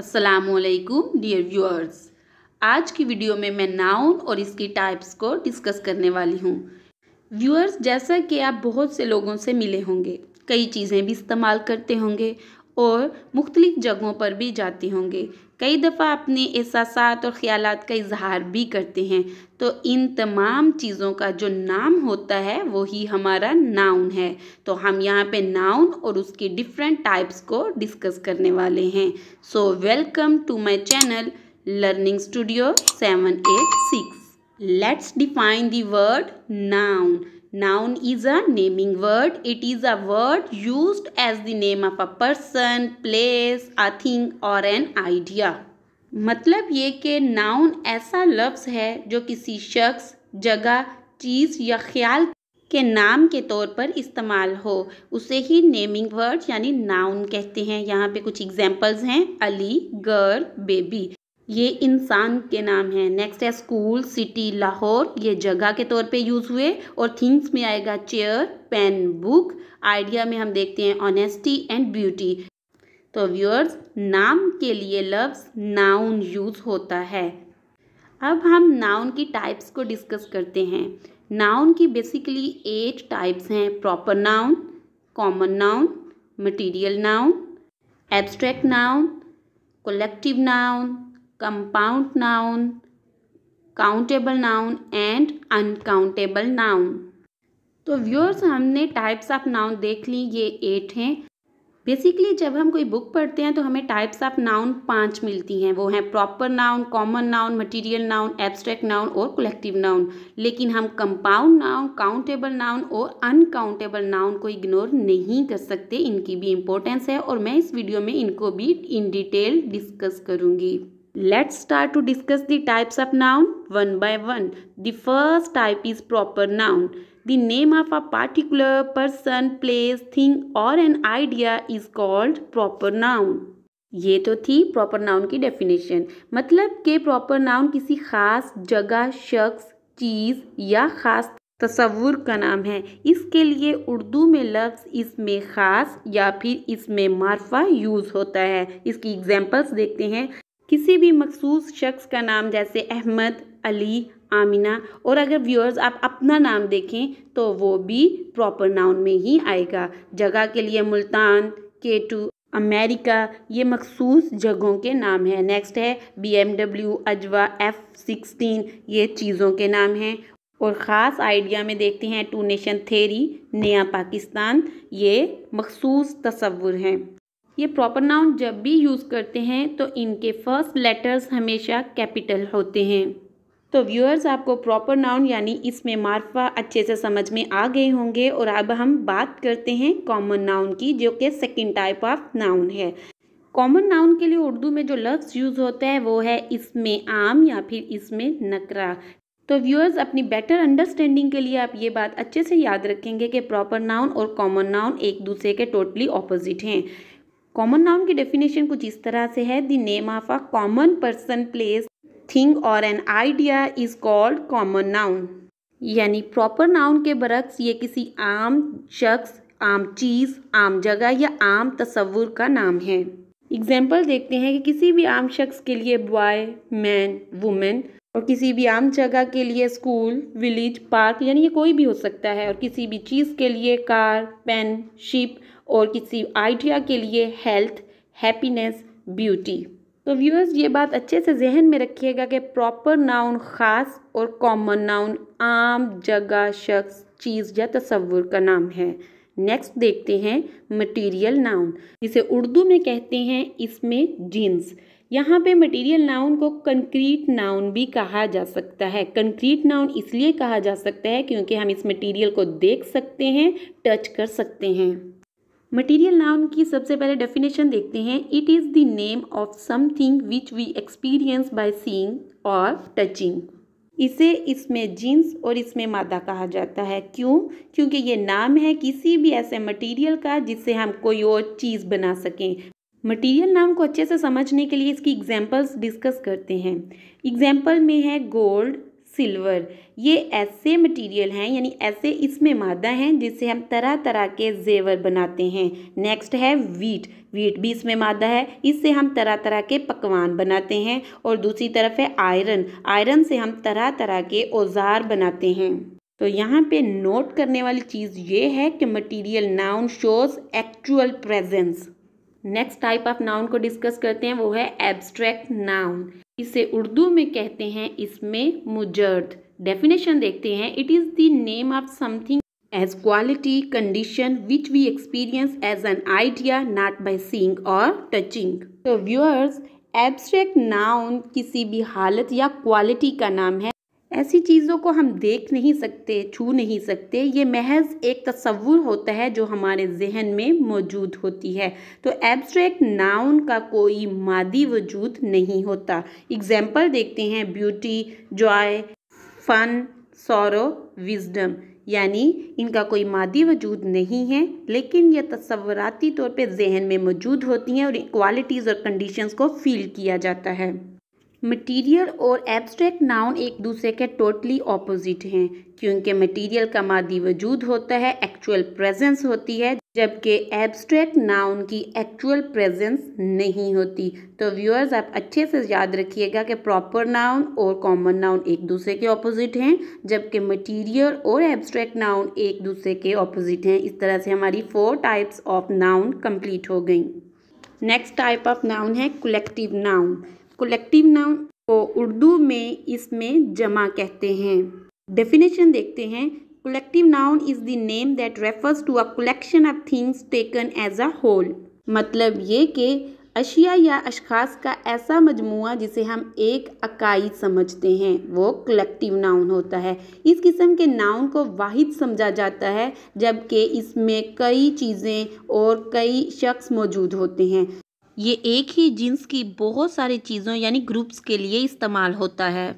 असलकुम dear viewers आज की वीडियो में मैं नाउन और इसकी टाइप्स को डिस्कस करने वाली हूँ व्यूअर्स जैसा कि आप बहुत से लोगों से मिले होंगे कई चीज़ें भी इस्तेमाल करते होंगे और मुख्तलिफ़ जगहों पर भी जाते होंगे कई दफ़ा अपने एहसास और ख़्याल का इज़हार भी करते हैं तो इन तमाम चीज़ों का जो नाम होता है वही हमारा नाउन है तो हम यहाँ पे नाउन और उसके डिफरेंट टाइप्स को डिस्कस करने वाले हैं so welcome to my channel learning studio seven eight six let's define the word noun Noun is a naming word. It is a word used as the name of a person, place, a thing or an idea. मतलब ये कि noun ऐसा लफ्ज़ है जो किसी शख्स जगह चीज़ या ख्याल के नाम के तौर पर इस्तेमाल हो उसे ही नेमिंग वर्ड यानी नाउन कहते हैं यहाँ पे कुछ एग्जांपल्स हैं अली गर्ल बेबी ये इंसान के नाम है नेक्स्ट है स्कूल सिटी लाहौर ये जगह के तौर पे यूज़ हुए और थिंग्स में आएगा चेयर पेन बुक आइडिया में हम देखते हैं ऑनेस्टी एंड ब्यूटी तो व्यूअर्स नाम के लिए लव्स नाउन यूज़ होता है अब हम नाउन की टाइप्स को डिस्कस करते हैं नाउन की बेसिकली एट टाइप्स हैं proper noun common noun material noun abstract noun collective noun compound noun countable noun and uncountable noun तो व्यूअर्स हमने टाइप्स ऑफ नाउन देख ली ये एट हैं बेसिकली जब हम कोई बुक पढ़ते हैं तो हमें टाइप्स ऑफ नाउन पांच मिलती हैं वो हैं proper noun common noun material noun abstract noun और कलेक्टिव नाउन लेकिन हम कंपाउंड नाउन काउंटेबल नाउन और अनकाउंटेबल नाउन को इग्नोर नहीं कर सकते इनकी भी इम्पोर्टेंस है और मैं इस वीडियो में इनको भी इन डिटेल डिस्कस करूँगी Let's start to discuss the types of noun one by one. The first type is proper noun. The name of a particular person, place, thing or an idea is called proper noun. ये तो थी proper noun की definition मतलब के proper noun किसी ख़ास जगह शख्स चीज़ या ख़ास तस्वुर का नाम है इसके लिए उर्दू में लफ्ज़ इसमें ख़ास या फिर इसमें मारफा यूज़ होता है इसकी एग्जांपल्स देखते हैं किसी भी मखसूस शख्स का नाम जैसे अहमद अली आमिना और अगर व्यूअर्स आप अपना नाम देखें तो वो भी प्रॉपर नाउन में ही आएगा जगह के लिए मुल्तान के टू अमेरिका ये मखसूस जगहों के नाम हैं नेक्स्ट है बी एम डब्ल्यू अजवा एफ़ सिक्सटीन ये चीज़ों के नाम हैं और ख़ास आइडिया में देखते हैं टू नेशन थेरी नया पाकिस्तान ये मखसूस तस्वुर हैं ये प्रॉपर नाउन जब भी यूज़ करते हैं तो इनके फर्स्ट लेटर्स हमेशा कैपिटल होते हैं तो व्यूअर्स आपको प्रॉपर नाउन यानी इसमें मार्फा अच्छे से समझ में आ गए होंगे और अब हम बात करते हैं कॉमन नाउन की जो कि सेकेंड टाइप ऑफ नाउन है कॉमन नाउन के लिए उर्दू में जो लफ्ज़ यूज़ होता है वो है इसमें आम या फिर इसमें नकरा तो व्यूअर्स अपनी बेटर अंडरस्टैंडिंग के लिए आप ये बात अच्छे से याद रखेंगे कि प्रॉपर नाउन और कॉमन नाउन एक दूसरे के टोटली ऑपोजिट हैं कॉमन नाउन की डेफिनेशन कुछ इस तरह से है the name of a common person place thing और an idea is called common noun यानी प्रॉपर नाउन के बरक्स ये किसी आम शख्स आम चीज़ आम जगह या आम तस्वुर का नाम है एग्जाम्पल देखते हैं कि किसी भी आम शख्स के लिए बॉय मैन वुमेन और किसी भी आम जगह के लिए स्कूल विलेज पार्क यानी ये कोई भी हो सकता है और किसी भी चीज़ के लिए कार पेन शिप और किसी आइडिया के लिए हेल्थ हैप्पीनेस ब्यूटी तो व्यूअर्स ये बात अच्छे से जहन में रखिएगा कि प्रॉपर नाउन ख़ास और कॉमन नाउन आम जगह शख्स चीज़ या तस्वुर का नाम है नेक्स्ट देखते हैं मटेरियल नाउन जिसे उर्दू में कहते हैं इसमें जीन्स यहाँ पे मटेरियल नाउन को कंक्रीट नाउन भी कहा जा सकता है कंक्रीट नाउन इसलिए कहा जा सकता है क्योंकि हम इस मटेरियल को देख सकते हैं टच कर सकते हैं मटीरियल नाउन की सबसे पहले डेफिनेशन देखते हैं it is the name of something which we experience by seeing और टचिंग इसे इसमें जीन्स और इसमें मादा कहा जाता है क्यों क्योंकि ये नाम है किसी भी ऐसे मटीरियल का जिससे हम कोई और चीज़ बना सकें मटीरियल नाम को अच्छे से समझने के लिए इसकी एग्जाम्पल्स डिस्कस करते हैं एग्जाम्पल में है गोल्ड सिल्वर ये ऐसे मटेरियल हैं यानी ऐसे इसमें मादा हैं जिससे हम तरह तरह के जेवर बनाते हैं नेक्स्ट है वीट वीट भी इसमें मादा है इससे हम तरह तरह के पकवान बनाते हैं और दूसरी तरफ है आयरन आयरन से हम तरह तरह के औजार बनाते हैं तो यहाँ पे नोट करने वाली चीज़ ये है कि material noun shows actual presence next type of noun को डिस्कस करते हैं वो है एब्स्ट्रैक्ट नाउन इसे उर्दू में कहते हैं इसमें मुजर्द डेफिनेशन देखते हैं it is the name of something as quality condition which we experience as an idea not by seeing और टचिंग तो व्यूअर्स एब्स्ट्रैक्ट नाउन किसी भी हालत या क्वालिटी का नाम है ऐसी चीज़ों को हम देख नहीं सकते छू नहीं सकते ये महज एक तस्वुर होता है जो हमारे जहन में मौजूद होती है तो एब्स्ट्रैक्ट नाउन का कोई मादी वजूद नहीं होता एग्ज़ाम्पल देखते हैं beauty joy fun sorrow wisdom यानी इनका कोई मादी वजूद नहीं है लेकिन यह तस्वराती तौर पे जहन में मौजूद होती हैं और क्वालिटीज़ और कंडीशंस को फील किया जाता है मटीरियल और एब्स्ट्रैक्ट नाउन एक दूसरे के टोटली ऑपोजिट हैं क्योंकि मटीरियल का मादी वजूद होता है एक्चुअल प्रेजेंस होती है जबकि एब्स्ट्रैक्ट नाउन की एक्चुअल प्रेजेंस नहीं होती तो व्यूअर्स आप अच्छे से याद रखिएगा कि प्रॉपर नाउन और कॉमन नाउन एक दूसरे के ऑपोजिट हैं जबकि मटीरियल और एब्स्ट्रैक्ट नाउन एक दूसरे के ऑपोजिट हैं इस तरह से हमारी four types of noun complete हो गई नेक्स्ट टाइप ऑफ नाउन है कलेक्टिव नाउन कलेक्टिव नाउन को उर्दू में इसमें जमा कहते हैं डेफिनेशन देखते हैं collective noun is the name that refers to a collection of things taken as a whole मतलब ये कि अशिया या अशखास का ऐसा मजमू जिसे हम एक अकाई समझते हैं वो कलेक्टिव नाउन होता है इस किस्म के नाउन को वाहिद समझा जाता है जबकि इसमें कई चीज़ें और कई शख्स मौजूद होते हैं ये एक ही जीन्स की बहुत सारी चीज़ों यानी ग्रुप्स के लिए इस्तेमाल होता है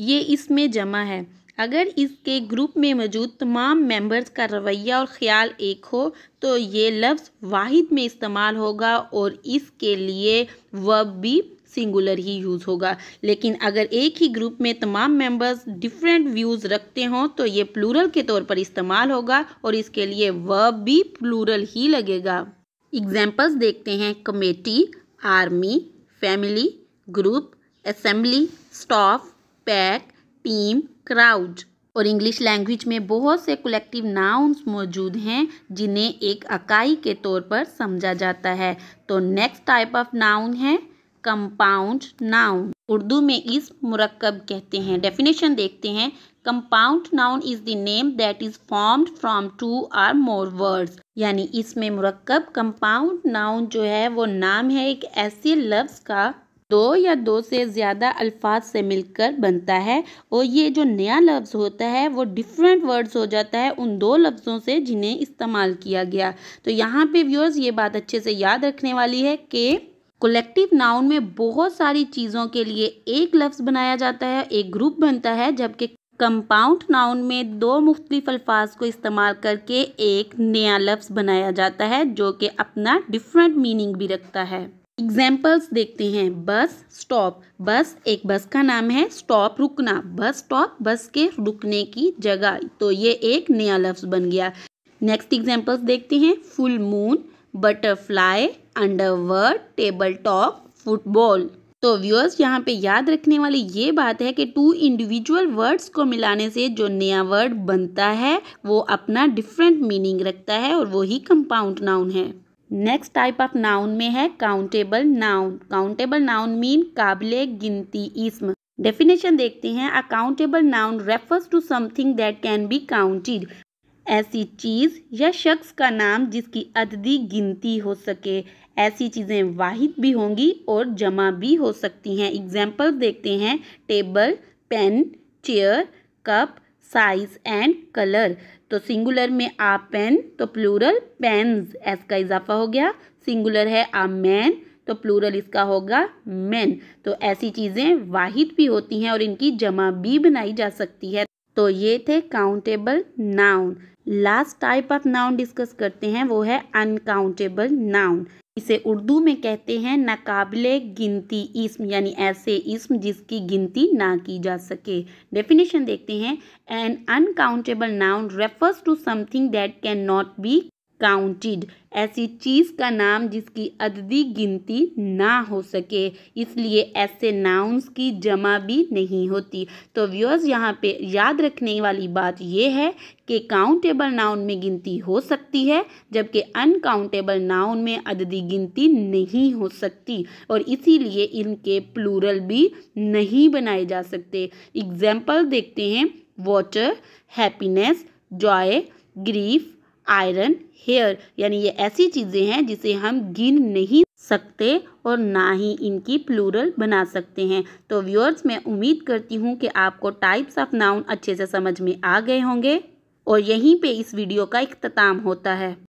ये इसमें जमा है अगर इसके ग्रुप में मौजूद तमाम मेंबर्स का रवैया और ख्याल एक हो तो ये लफ्ज़ वाहिद में इस्तेमाल होगा और इसके लिए वर्ब भी सिंगुलर ही यूज़ होगा लेकिन अगर एक ही ग्रुप में तमाम मेंबर्स डिफरेंट व्यूज़ रखते हों तो ये प्लूरल के तौर पर इस्तेमाल होगा और इसके लिए वर्ब भी प्लूरल ही लगेगा एग्जाम्पल्स देखते हैं committee army family group assembly staff pack team crowd और इंग्लिश लैंग्वेज में बहुत से कलेक्टिव नाउन्स मौजूद हैं जिन्हें एक अकाई के तौर पर समझा जाता है तो नेक्स्ट टाइप ऑफ नाउन है कंपाउंड नाउन उर्दू में इस मुरक्कब कहते हैं डेफिनेशन देखते हैं compound noun is the name that is formed from two or more words यानी इसमें मुरक्कब कंपाउंड नाउन जो है वो नाम है एक ऐसे लफ्ज़ का दो या दो से ज़्यादा अल्फाज से मिलकर बनता है और ये जो नया लफ्ज़ होता है वो डिफरेंट वर्ड्स हो जाता है उन दो लफ्ज़ों से जिन्हें इस्तेमाल किया गया तो यहाँ पे व्यूअर्स ये बात अच्छे से याद रखने वाली है कि कलेक्टिव नाउन में बहुत सारी चीज़ों के लिए एक लफ्ज़ बनाया जाता है एक ग्रुप बनता है जबकि कंपाउंड नाउन में दो मुख्तलिफ अल्फाज को इस्तेमाल करके एक नया लफ्ज़ बनाया जाता है जो कि अपना डिफरेंट मीनिंग भी रखता है एग्जाम्पल्स देखते हैं बस स्टॉप बस एक बस का नाम है स्टॉप रुकना बस स्टॉप बस के रुकने की जगह तो ये एक नया लफ्ज़ बन गया नेक्स्ट एग्जाम्पल्स देखते हैं full moon butterfly underworld table top football तो व्यूअर्स यहाँ पे याद रखने वाली ये बात है कि टू इंडिविजुअल वर्ड्स को मिलाने से जो नया वर्ड बनता है वो अपना डिफरेंट मीनिंग रखता है और वो ही कंपाउंड नाउन है नेक्स्ट टाइप ऑफ नाउन में है countable noun countable noun mean काबिल गिनती इसम डेफिनेशन देखते हैं accountable noun refers to something that can be counted ऐसी चीज़ या शख्स का नाम जिसकी अददी गिनती हो सके ऐसी चीज़ें वाहिद भी होंगी और जमा भी हो सकती हैं एग्जाम्पल देखते हैं table pen chair cup size and colour तो सिंगुलर में आ पेन तो प्लूरल पेन्स एस का इजाफा हो गया सिंगुलर है आ मैन तो प्लूरल इसका होगा मैन तो ऐसी चीज़ें वाहिद भी होती हैं और इनकी जमा भी बनाई जा सकती है तो ये थे countable noun last type of noun discuss करते हैं वो है अनकाउंटेबल नाउन इसे उर्दू में कहते हैं नाकाबले गिनती इसम यानी ऐसे इसम जिसकी गिनती ना की जा सके डेफिनेशन देखते हैं an uncountable noun refers to something that can not be counted ऐसी चीज़ का नाम जिसकी अददी गिनती ना हो सके इसलिए ऐसे नाउंस की जमा भी नहीं होती तो व्यूअर्स यहाँ पे याद रखने वाली बात यह है कि काउंटेबल नाउन में गिनती हो सकती है जबकि अनकाउंटेबल नाउन में अददी गिनती नहीं हो सकती और इसीलिए इनके प्लूरल भी नहीं बनाए जा सकते एग्जाम्पल देखते हैं water happiness joy grief iron hair यानी ये ऐसी चीज़ें हैं जिसे हम गिन नहीं सकते और ना ही इनकी प्लूरल बना सकते हैं तो व्यूअर्स मैं उम्मीद करती हूँ कि आपको टाइप्स ऑफ नाउन अच्छे से समझ में आ गए होंगे और यहीं पे इस वीडियो का इख्ताम होता है